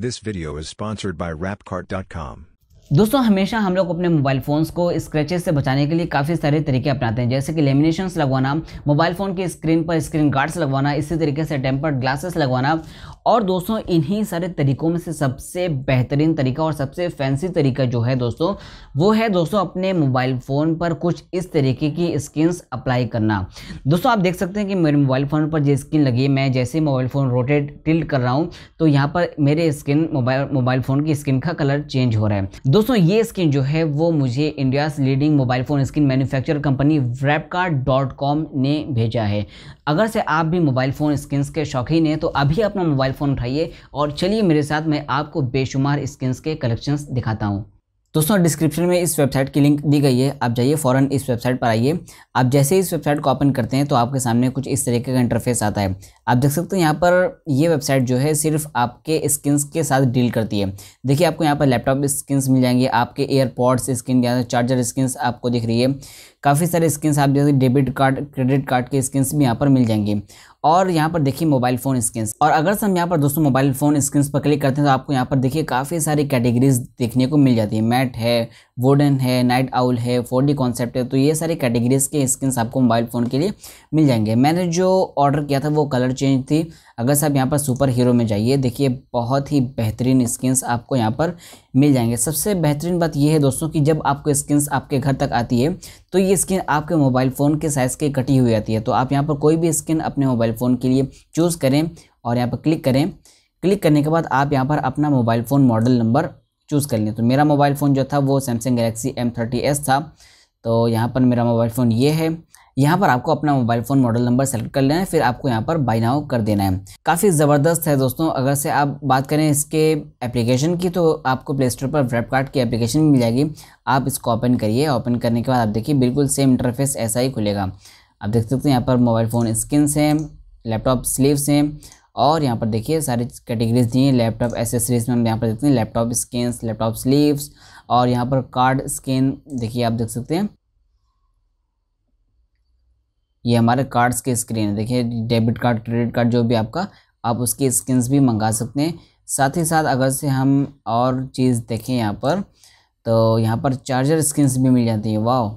This video is sponsored dot Rapcart.com. दोस्तों हमेशा हम लोग अपने मोबाइल फ़ोन्स को स्क्रैचेस से बचाने के लिए काफ़ी सारे तरीके अपनाते हैं जैसे कि लेमिनेशंस लगवाना मोबाइल फ़ोन की स्क्रीन पर स्क्रीन गार्ड्स लगवाना इसी तरीके से टेम्पर्ड ग्लासेस लगवाना और दोस्तों इन्हीं सारे तरीकों में से सबसे बेहतरीन तरीका और सबसे फैंसी तरीका जो है दोस्तों वो है दोस्तों अपने मोबाइल फ़ोन पर कुछ इस तरीके की स्किन्स अप्लाई करना दोस्तों आप देख सकते हैं कि मेरे मोबाइल फ़ोन पर जो स्किन लगी है मैं जैसे मोबाइल फ़ोन रोटेट टिल्ट कर रहा हूँ तो यहाँ पर मेरे स्किन मोबाइल मोबाइल फ़ोन की स्किन का कलर चेंज हो रहा है दोस्तों ये स्किन जो है वो मुझे India leading mobile phone skin manufacture company Webkart ने भेजा है अगर से आप भी मोबाइल फ़ोन स्किन के शौकीन हैं तो अभी अपना मोबाइल फ़ोन उठाइए और चलिए मेरे साथ मैं आपको बेशुमार स्किन्स के कलेक्शंस दिखाता हूँ दोस्तों डिस्क्रिप्शन में इस वेबसाइट की लिंक दी गई है आप जाइए फ़ौरन इस वेबसाइट पर आइए आप जैसे ही इस वेबसाइट को ओपन करते हैं तो आपके सामने कुछ इस तरीके का इंटरफेस आता है आप देख सकते हैं यहाँ पर ये वेबसाइट जो है सिर्फ आपके स्किन्स के साथ डील करती है देखिए आपको यहाँ पर लैपटॉप स्किन्स मिल जाएंगे आपके एयरपॉड्स स्किन या चार्जर स्किन्स आपको दिख रही है काफ़ी सारे स्किन्स आप जैसे डेबिट कार्ड क्रेडिट कार्ड के स्किन्स भी यहाँ पर मिल जाएंगे और यहाँ पर देखिए मोबाइल फ़ोन स्किन्स और अगर हम यहाँ पर दोस्तों मोबाइल फ़ोन स्किन्स पर क्लिक करते हैं तो आपको यहाँ पर देखिए काफ़ी सारी कैटेगरीज देखने को मिल जाती है मैट है वुडन है नाइट आउल है फोर डी कॉन्सेप्ट है तो ये सारी कैटेगरीज के स्किन्स आपको मोबाइल फ़ोन के लिए मिल जाएंगे मैंने जो ऑर्डर किया था वो कलर चेंज थी अगर साहब यहाँ पर सुपर हीरो में जाइए देखिए बहुत ही बेहतरीन स्किन्स आपको यहाँ पर मिल जाएंगे सबसे बेहतरीन बात यह है दोस्तों कि जब आपको स्किन्स आपके घर तक आती है तो ये स्किन आपके मोबाइल फ़ोन के साइज़ के कटी हुई आती है तो आप यहाँ पर कोई भी स्किन अपने मोबाइल फ़ोन के लिए चूज़ करें और यहाँ पर क्लिक करें क्लिक करने के बाद आप यहाँ पर अपना mobile phone model number choose कर लें तो मेरा मोबाइल फ़ोन जो था वो Samsung Galaxy M thirty S था तो यहाँ पर मेरा मोबाइल फ़ोन ये है यहाँ पर आपको अपना mobile phone model number select कर लेना है फिर आपको यहाँ पर बाई नाउ कर देना है काफ़ी ज़बरदस्त है दोस्तों अगर से आप बात करें इसके एप्लीकेशन की तो आपको प्ले स्टोर पर फ्लिपकार्ट की एप्लीकेशन मिल जाएगी आप इसको ओपन करिए ओपन करने के बाद आप देखिए बिल्कुल सेम इंटरफेस ऐसा ही खुलेगा आप देख सकते हैं यहाँ पर मोबाइल फ़ोन स्क्रीन्स हैं लैपटॉप स्लीव्स हैं और यहाँ पर देखिए सारी कैटेगरीज दी हैं लैपटॉप एसेसरीज में हम यहाँ पर देखते हैं लैपटॉप स्कैन लैपटॉप स्लीव्स और यहाँ पर कार्ड स्कैन देखिए आप देख सकते हैं ये हमारे कार्ड्स के स्क्रीन है देखिए डेबिट कार्ड क्रेडिट कार्ड जो भी आपका आप उसकी स्क्रीन भी मंगा सकते हैं साथ ही साथ अगर से हम और चीज़ देखें यहाँ पर तो यहाँ पर चार्जर स्क्रीन भी मिल जाती है वाह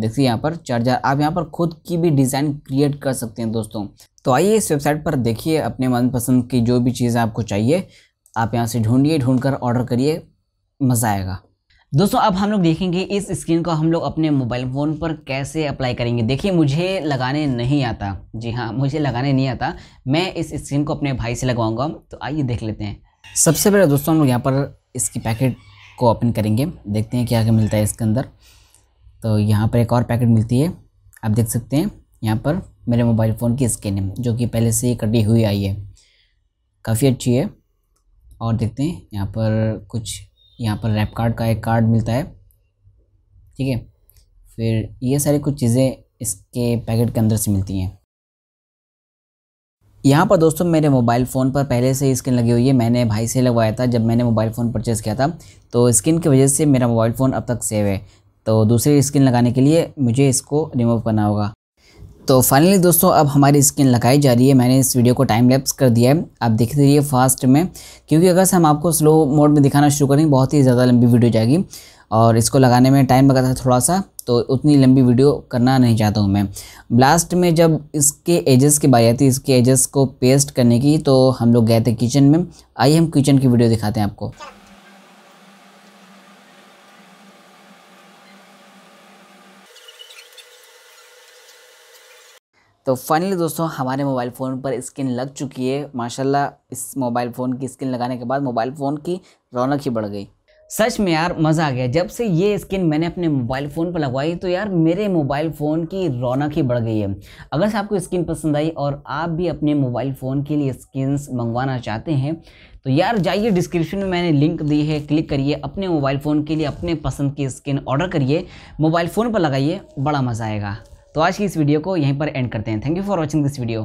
देखिए यहाँ पर चार्जर आप यहाँ पर खुद की भी डिज़ाइन क्रिएट कर सकते हैं दोस्तों तो आइए इस वेबसाइट पर देखिए अपने मनपसंद की जो भी चीज़ें आपको चाहिए आप यहाँ से ढूंढिए ढूंढकर कर ऑर्डर करिए मज़ा आएगा दोस्तों अब हम लोग देखेंगे इस स्क्रीन को हम लोग अपने मोबाइल फ़ोन पर कैसे अप्लाई करेंगे देखिए मुझे लगाने नहीं आता जी हाँ मुझे लगाने नहीं आता मैं इस स्क्रीन को अपने भाई से लगवाऊंगा तो आइए देख लेते हैं सबसे पहले दोस्तों हम लोग यहाँ पर इसकी पैकेट को ओपन करेंगे देखते हैं क्या क्या मिलता है इसके अंदर तो यहाँ पर एक और पैकेट मिलती है आप देख सकते हैं यहाँ पर मेरे मोबाइल फ़ोन की स्क्रीन है जो कि पहले से कटी हुई आई है काफ़ी अच्छी है और देखते हैं यहाँ पर कुछ यहाँ पर रैप कार्ड का एक कार्ड मिलता है ठीक है फिर ये सारी कुछ चीज़ें इसके पैकेट के अंदर से मिलती हैं यहाँ पर दोस्तों मेरे मोबाइल फ़ोन पर पहले से ही स्किन लगी हुई है मैंने भाई से लगवाया था जब मैंने मोबाइल फ़ोन परचेज़ किया था तो स्किन की वजह से मेरा मोबाइल फ़ोन अब तक सेव है तो दूसरी स्किन लगाने के लिए मुझे इसको रिमूव करना होगा तो फाइनली दोस्तों अब हमारी स्किन लगाई जा रही है मैंने इस वीडियो को टाइम लैप्स कर दिया है आप देखते रहिए फास्ट में क्योंकि अगर से हम आपको स्लो मोड में दिखाना शुरू करेंगे बहुत ही ज़्यादा लंबी वीडियो जाएगी और इसको लगाने में टाइम लगा था थोड़ा सा तो उतनी लंबी वीडियो करना नहीं चाहता हूँ मैं ब्लास्ट में जब इसके एजेस की बारी आती है इसके एजेस को पेस्ट करने की तो हम लोग गए थे किचन में आइए हम किचन की वीडियो दिखाते हैं आपको तो फाइनली दोस्तों हमारे मोबाइल फ़ोन पर स्किन लग चुकी है माशाल्लाह इस मोबाइल फ़ोन की स्किन लगाने के बाद मोबाइल फ़ोन की रौनक ही बढ़ गई सच में यार मज़ा आ गया जब से ये स्किन मैंने अपने मोबाइल फ़ोन पर लगवाई तो यार मेरे मोबाइल फ़ोन की रौनक ही बढ़ गई है अगर से आपको स्किन पसंद आई और आप भी अपने मोबाइल फ़ोन के लिए स्किन्स मंगवाना चाहते हैं तो यार जाइए डिस्क्रिप्शन में मैंने लिंक दी है क्लिक करिए अपने मोबाइल फ़ोन के लिए अपने पसंद की स्किन ऑर्डर करिए मोबाइल फ़ोन पर लगाइए बड़ा मज़ा आएगा तो आज की इस वीडियो को यहीं पर एंड करते हैं thank you for watching this video